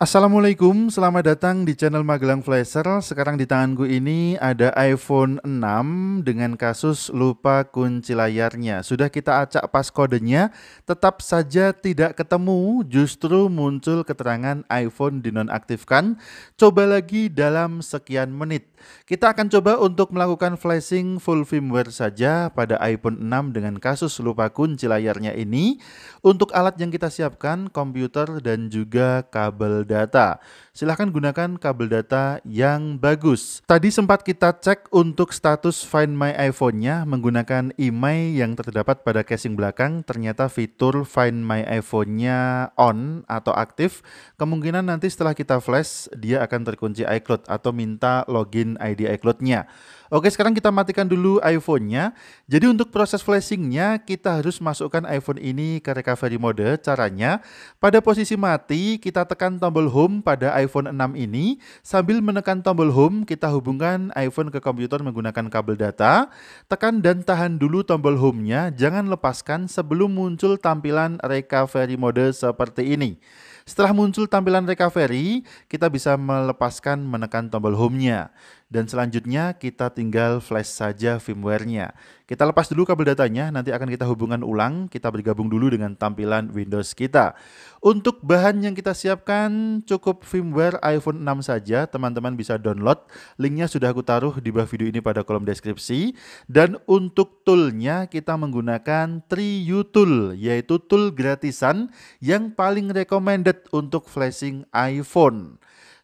Assalamualaikum, selamat datang di channel Magelang Flasher. Sekarang di tanganku ini ada iPhone 6 dengan kasus lupa kunci layarnya. Sudah kita acak pas kodenya, tetap saja tidak ketemu, justru muncul keterangan iPhone dinonaktifkan. Coba lagi dalam sekian menit. Kita akan coba untuk melakukan flashing full firmware saja pada iPhone 6 dengan kasus lupa kunci layarnya ini. Untuk alat yang kita siapkan, komputer dan juga kabel data. Silahkan gunakan kabel data yang bagus. Tadi sempat kita cek untuk status Find My iPhone-nya menggunakan IMEI yang terdapat pada casing belakang. Ternyata fitur Find My iPhone-nya on atau aktif. Kemungkinan nanti setelah kita flash, dia akan terkunci iCloud atau minta login ID iCloud-nya. Oke, sekarang kita matikan dulu iPhone-nya. Jadi untuk proses flashing-nya, kita harus masukkan iPhone ini ke recovery mode. Caranya, pada posisi mati, kita tekan tombol home pada iPhone 6 ini. Sambil menekan tombol home, kita hubungkan iPhone ke komputer menggunakan kabel data. Tekan dan tahan dulu tombol home-nya, jangan lepaskan sebelum muncul tampilan recovery mode seperti ini. Setelah muncul tampilan recovery, kita bisa melepaskan menekan tombol home-nya. Dan selanjutnya kita tinggal flash saja firmware-nya. Kita lepas dulu kabel datanya, nanti akan kita hubungan ulang, kita bergabung dulu dengan tampilan Windows kita. Untuk bahan yang kita siapkan cukup firmware iPhone 6 saja, teman-teman bisa download. Linknya sudah aku taruh di bawah video ini pada kolom deskripsi. Dan untuk toolnya kita menggunakan TriU Tool, yaitu tool gratisan yang paling recommended untuk flashing iPhone.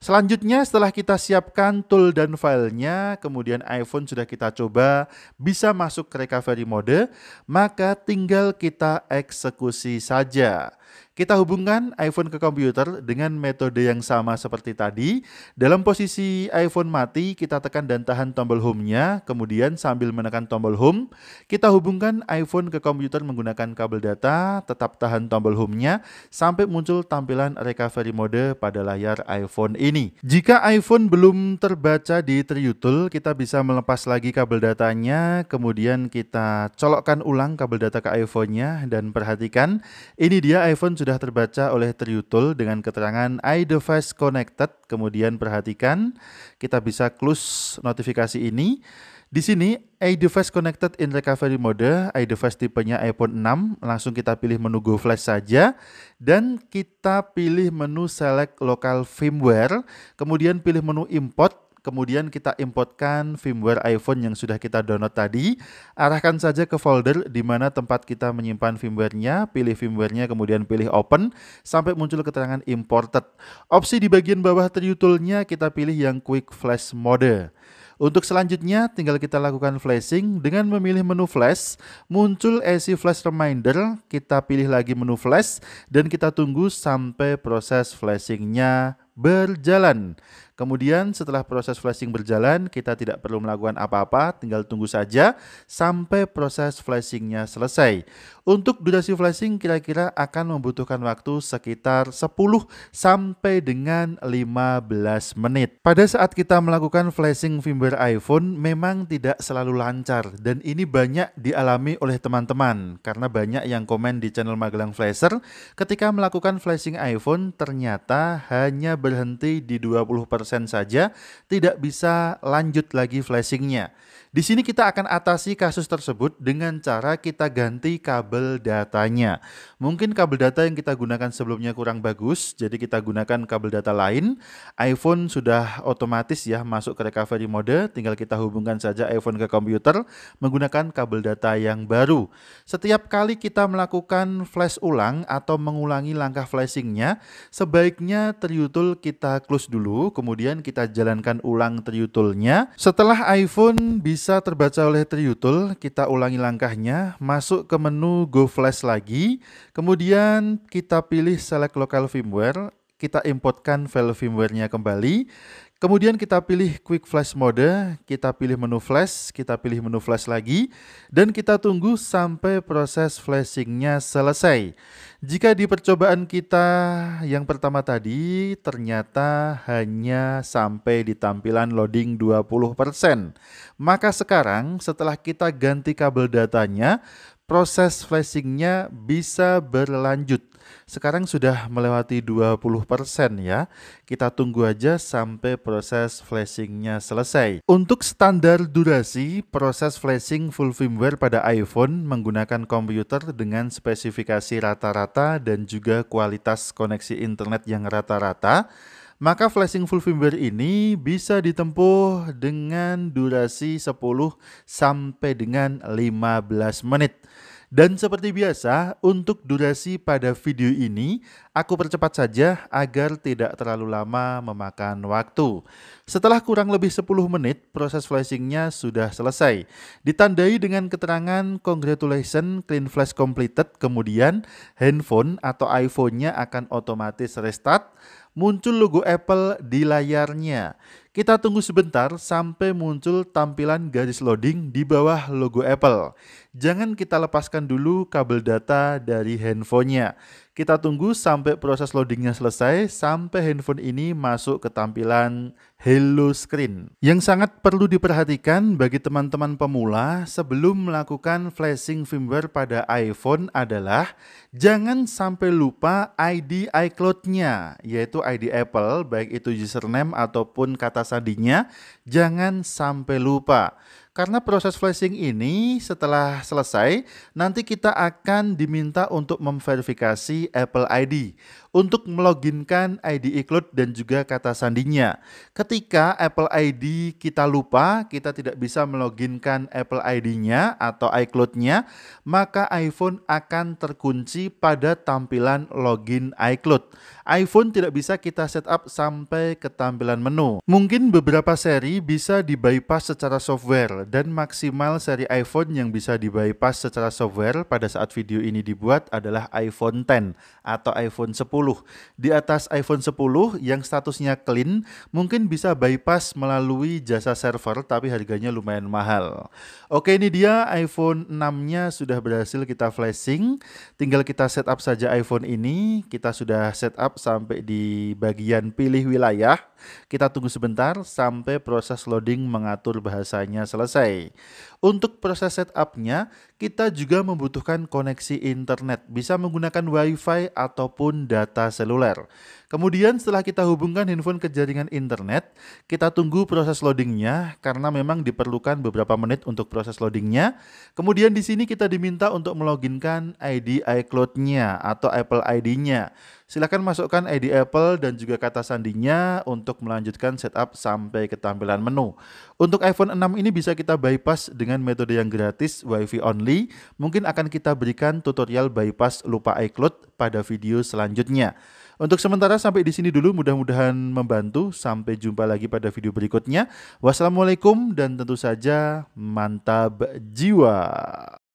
Selanjutnya setelah kita siapkan tool dan filenya, kemudian iPhone sudah kita coba bisa masuk ke recovery mode, maka tinggal kita eksekusi saja. Kita hubungkan iPhone ke komputer dengan metode yang sama seperti tadi. Dalam posisi iPhone mati, kita tekan dan tahan tombol home-nya, kemudian sambil menekan tombol home, kita hubungkan iPhone ke komputer menggunakan kabel data, tetap tahan tombol home-nya, sampai muncul tampilan recovery mode pada layar iPhone ini. Jika iPhone belum terbaca di triutul, kita bisa melepas lagi kabel datanya, kemudian kita colokkan ulang kabel data ke iPhone-nya, dan perhatikan, ini dia iPhone sudah terbaca oleh Triutul dengan keterangan iDevice Connected. Kemudian perhatikan, kita bisa close notifikasi ini. Di sini, iDevice Connected in Recovery Mode, iDevice tipenya iPhone 6. Langsung kita pilih menu Go Flash saja. Dan kita pilih menu Select Local Firmware. Kemudian pilih menu Import Kemudian kita importkan firmware iPhone yang sudah kita download tadi. Arahkan saja ke folder di mana tempat kita menyimpan firmwarenya. pilih firmware kemudian pilih open sampai muncul keterangan imported. Opsi di bagian bawah trio kita pilih yang quick flash mode. Untuk selanjutnya, tinggal kita lakukan flashing dengan memilih menu flash, muncul AC flash reminder, kita pilih lagi menu flash, dan kita tunggu sampai proses flashingnya berjalan. Kemudian setelah proses flashing berjalan, kita tidak perlu melakukan apa-apa, tinggal tunggu saja sampai proses flashingnya selesai. Untuk durasi flashing kira-kira akan membutuhkan waktu sekitar 10 sampai dengan 15 menit. Pada saat kita melakukan flashing firmware iPhone memang tidak selalu lancar dan ini banyak dialami oleh teman-teman karena banyak yang komen di channel Magelang Flasher ketika melakukan flashing iPhone ternyata hanya berhenti di 20% saja, tidak bisa lanjut lagi flashingnya. Di sini kita akan atasi kasus tersebut dengan cara kita ganti kabel datanya. Mungkin kabel data yang kita gunakan sebelumnya kurang bagus, jadi kita gunakan kabel data lain. iPhone sudah otomatis ya masuk ke recovery mode, tinggal kita hubungkan saja iPhone ke komputer menggunakan kabel data yang baru. Setiap kali kita melakukan flash ulang atau mengulangi langkah flashingnya, sebaiknya Triutul kita close dulu, kemudian kemudian kita jalankan ulang triutulnya. Setelah iPhone bisa terbaca oleh triutul, kita ulangi langkahnya, masuk ke menu Go Flash lagi, kemudian kita pilih select local firmware, kita importkan file firmware-nya kembali. Kemudian kita pilih quick flash mode, kita pilih menu flash, kita pilih menu flash lagi, dan kita tunggu sampai proses flashingnya selesai. Jika di percobaan kita yang pertama tadi ternyata hanya sampai di tampilan loading 20%, maka sekarang setelah kita ganti kabel datanya, proses flashingnya bisa berlanjut. Sekarang sudah melewati 20% ya. Kita tunggu aja sampai proses flashingnya selesai. Untuk standar durasi, proses flashing full firmware pada iPhone menggunakan komputer dengan spesifikasi rata-rata dan juga kualitas koneksi internet yang rata-rata maka flashing full firmware ini bisa ditempuh dengan durasi 10 sampai dengan 15 menit. Dan seperti biasa, untuk durasi pada video ini, aku percepat saja agar tidak terlalu lama memakan waktu. Setelah kurang lebih 10 menit, proses flashingnya sudah selesai. Ditandai dengan keterangan congratulation clean flash completed, kemudian handphone atau iPhone-nya akan otomatis restart, muncul logo Apple di layarnya. Kita tunggu sebentar sampai muncul tampilan garis loading di bawah logo Apple. Jangan kita lepaskan dulu kabel data dari handphonenya. Kita tunggu sampai proses loadingnya selesai, sampai handphone ini masuk ke tampilan Hello Screen. Yang sangat perlu diperhatikan bagi teman-teman pemula sebelum melakukan flashing firmware pada iPhone adalah jangan sampai lupa ID iCloud-nya, yaitu ID Apple, baik itu username ataupun kata sandinya, jangan sampai lupa. Karena proses flashing ini setelah selesai, nanti kita akan diminta untuk memverifikasi Apple ID untuk meloginkan ID iCloud dan juga kata sandinya. Ketika Apple ID kita lupa, kita tidak bisa meloginkan Apple ID-nya atau iCloud-nya, maka iPhone akan terkunci pada tampilan login iCloud. iPhone tidak bisa kita setup sampai ke tampilan menu. Mungkin beberapa seri bisa di bypass secara software dan maksimal seri iPhone yang bisa dibypass secara software pada saat video ini dibuat adalah iPhone 10 atau iPhone 10. Di atas iPhone 10 yang statusnya clean mungkin bisa bypass melalui jasa server tapi harganya lumayan mahal. Oke ini dia iPhone 6-nya sudah berhasil kita flashing. Tinggal kita setup saja iPhone ini. Kita sudah setup sampai di bagian pilih wilayah. Kita tunggu sebentar sampai proses loading mengatur bahasanya selesai selesai. Untuk proses setupnya, kita juga membutuhkan koneksi internet, bisa menggunakan WiFi ataupun data seluler. Kemudian setelah kita hubungkan handphone ke jaringan internet, kita tunggu proses loadingnya karena memang diperlukan beberapa menit untuk proses loadingnya. Kemudian di sini kita diminta untuk meloginkan ID iCloud-nya atau Apple ID-nya. Silakan masukkan ID Apple dan juga kata sandinya untuk melanjutkan setup sampai ke tampilan menu. Untuk iPhone 6 ini bisa kita bypass dengan metode yang gratis WiFi only mungkin akan kita berikan tutorial bypass lupa iCloud pada video selanjutnya. Untuk sementara sampai di sini dulu mudah-mudahan membantu. Sampai jumpa lagi pada video berikutnya. Wassalamualaikum dan tentu saja mantap jiwa.